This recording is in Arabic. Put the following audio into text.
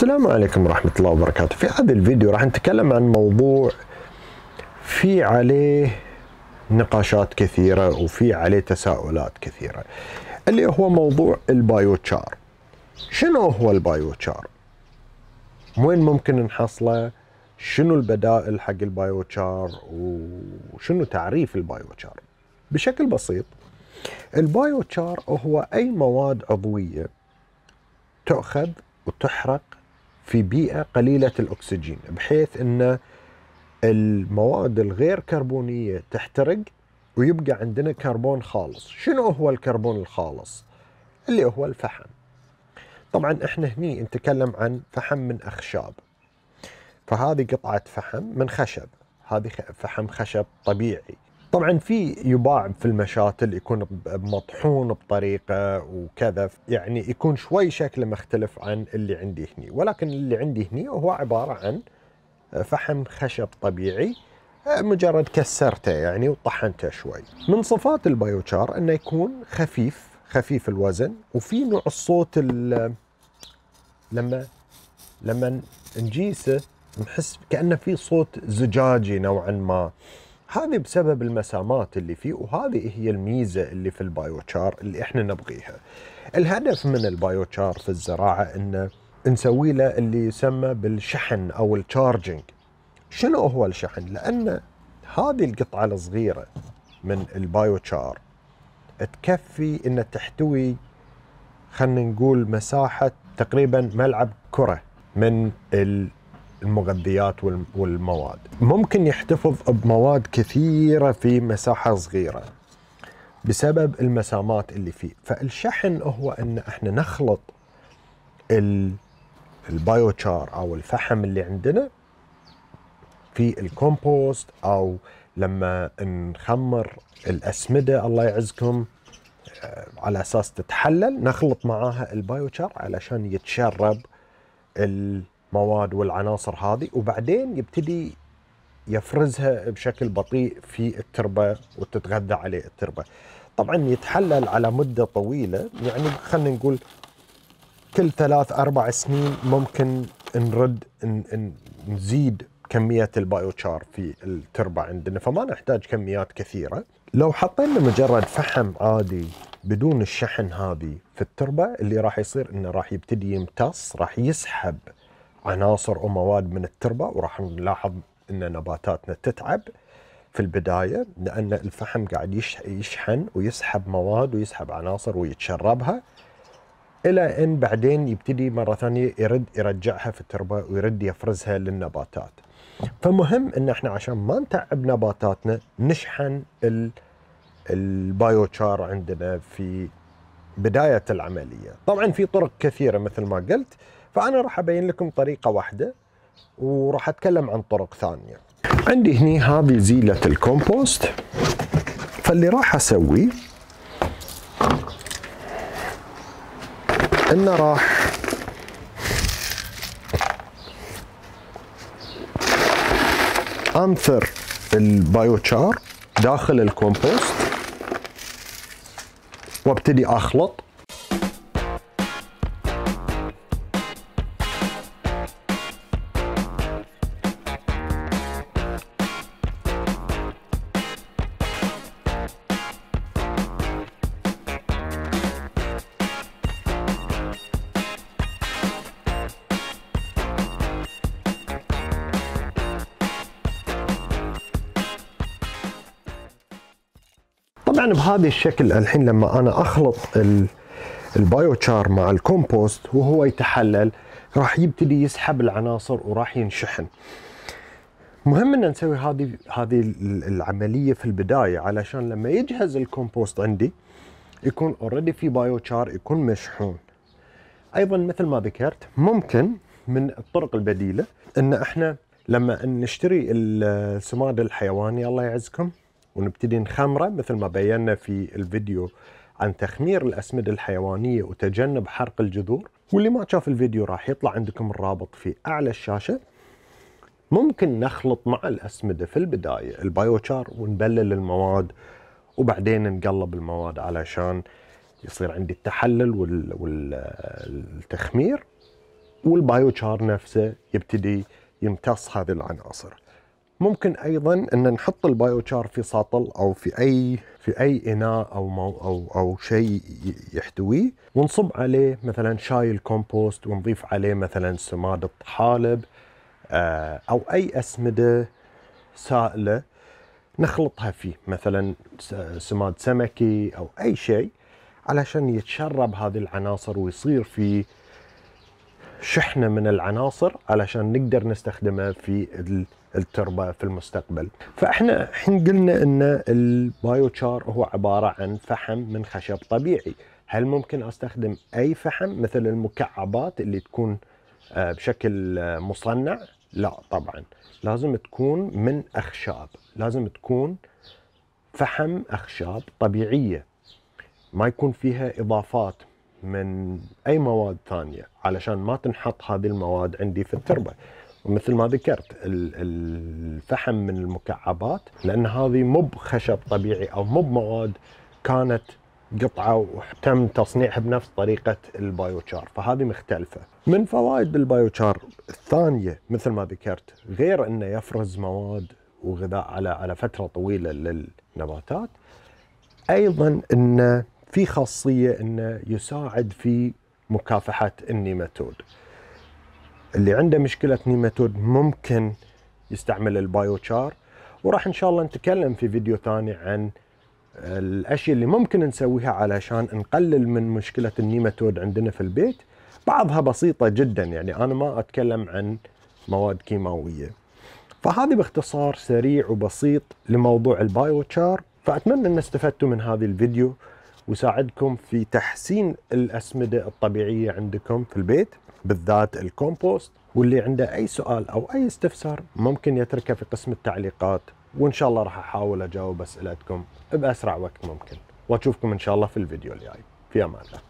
السلام عليكم ورحمة الله وبركاته في هذا الفيديو راح نتكلم عن موضوع في عليه نقاشات كثيرة وفي عليه تساؤلات كثيرة اللي هو موضوع البايوتشار شنو هو البايوتشار وين ممكن نحصله شنو البدائل حق البايوتشار وشنو تعريف البايوتشار بشكل بسيط البايوتشار هو أي مواد عضوية تؤخذ وتحرق في بيئة قليلة الأكسجين بحيث أن المواد الغير كربونية تحترق ويبقى عندنا كربون خالص شنو هو الكربون الخالص اللي هو الفحم طبعا احنا هني نتكلم عن فحم من أخشاب فهذه قطعة فحم من خشب هذه فحم خشب طبيعي طبعا في يباع في المشاتل يكون مطحون بطريقه وكذا يعني يكون شوي شكله مختلف عن اللي عندي هني ولكن اللي عندي هني هو عباره عن فحم خشب طبيعي مجرد كسرته يعني وطحنته شوي من صفات البايوشار انه يكون خفيف خفيف الوزن وفي نوع الصوت لما لما نجيسه نحس كانه في صوت زجاجي نوعا ما هذه بسبب المسامات اللي فيه وهذه هي الميزة اللي في البايوتشار اللي احنا نبغيها الهدف من البايوتشار في الزراعة انه نسوي له اللي يسمى بالشحن او التشارجنج شنو هو الشحن لان هذه القطعة الصغيرة من البايوتشار تكفي ان تحتوي خلينا نقول مساحة تقريبا ملعب كرة من ال المغذيات والمواد ممكن يحتفظ بمواد كثيرة في مساحة صغيرة بسبب المسامات اللي فيه فالشحن هو أن احنا نخلط البايوشار أو الفحم اللي عندنا في الكومبوست أو لما نخمر الأسمدة الله يعزكم آه، على اساس تتحلل نخلط معاها البايوشار علشان يتشرب ال مواد والعناصر هذه وبعدين يبتدي يفرزها بشكل بطيء في التربه وتتغذى عليه التربه. طبعا يتحلل على مده طويله يعني خلينا نقول كل ثلاث اربع سنين ممكن نرد نزيد كميه البايوتشار في التربه عندنا فما نحتاج كميات كثيره. لو حطينا مجرد فحم عادي بدون الشحن هذه في التربه اللي راح يصير انه راح يبتدي يمتص راح يسحب عناصر ومواد من التربه وراح نلاحظ ان نباتاتنا تتعب في البدايه لان الفحم قاعد يشحن ويسحب مواد ويسحب عناصر ويتشربها الى ان بعدين يبتدي مره ثانيه يرد يرجعها في التربه ويرد يفرزها للنباتات. فمهم ان احنا عشان ما نتعب نباتاتنا نشحن البايوتشار عندنا في بدايه العمليه. طبعا في طرق كثيره مثل ما قلت فانا راح ابين لكم طريقه واحده وراح اتكلم عن طرق ثانيه عندي هني هذه زيله الكومبوست فاللي راح اسوي انه راح انثر البايوتشار داخل الكومبوست وابتدي اخلط طبعا بهذا الشكل الحين لما انا اخلط البايوتشار مع الكومبوست وهو يتحلل راح يبتدي يسحب العناصر وراح ينشحن مهم ان نسوي هذه هذه العمليه في البدايه علشان لما يجهز الكومبوست عندي يكون اوريدي في بايوتشار يكون مشحون ايضا مثل ما ذكرت ممكن من الطرق البديله ان احنا لما نشتري السماد الحيواني الله يعزكم ونبتدي نخمره مثل ما بينا في الفيديو عن تخمير الأسمدة الحيوانية وتجنب حرق الجذور واللي ما شاف الفيديو راح يطلع عندكم الرابط في أعلى الشاشة ممكن نخلط مع الأسمدة في البداية البايوتشار ونبلل المواد وبعدين نقلب المواد علشان يصير عندي التحلل والتخمير والبايوتشار نفسه يبتدي يمتص هذه العناصر ممكن ايضا ان نحط البايوتشار في ساطل او في اي في اي اناء او مو او او شيء يحتويه ونصب عليه مثلا شاي الكومبوست ونضيف عليه مثلا سماد الطحالب آه، او اي اسمده سائله نخلطها فيه مثلا سماد سمكي او اي شيء علشان يتشرب هذه العناصر ويصير في شحنه من العناصر علشان نقدر نستخدمها في التربه في المستقبل فاحنا الحين قلنا ان البايوشار هو عباره عن فحم من خشب طبيعي هل ممكن استخدم اي فحم مثل المكعبات اللي تكون آه، بشكل مصنع لا طبعا لازم تكون من اخشاب لازم تكون فحم اخشاب طبيعيه ما يكون فيها اضافات من اي مواد ثانيه علشان ما تنحط هذه المواد عندي في التربه ومثل ما ذكرت الفحم من المكعبات لان هذه مو بخشب طبيعي او مو بمواد كانت قطعه وتم تصنيعها بنفس طريقه البايوتشار فهذه مختلفه. من فوائد البايوتشار الثانيه مثل ما ذكرت غير انه يفرز مواد وغذاء على على فتره طويله للنباتات ايضا انه في خاصيه انه يساعد في مكافحه النيماتود. اللي عنده مشكله نيماتود ممكن يستعمل البايوتشار وراح ان شاء الله نتكلم في فيديو ثاني عن الاشياء اللي ممكن نسويها علشان نقلل من مشكله النيماتود عندنا في البيت بعضها بسيطه جدا يعني انا ما اتكلم عن مواد كيماويه فهذه باختصار سريع وبسيط لموضوع البايوتشار فاتمنى ان استفدتوا من هذا الفيديو ويساعدكم في تحسين الأسمدة الطبيعية عندكم في البيت بالذات الكومبوست واللي عنده أي سؤال أو أي استفسار ممكن يتركه في قسم التعليقات وإن شاء الله راح أحاول أجاوب أسئلتكم بأسرع وقت ممكن وأشوفكم إن شاء الله في الفيديو الجاي في أمان الله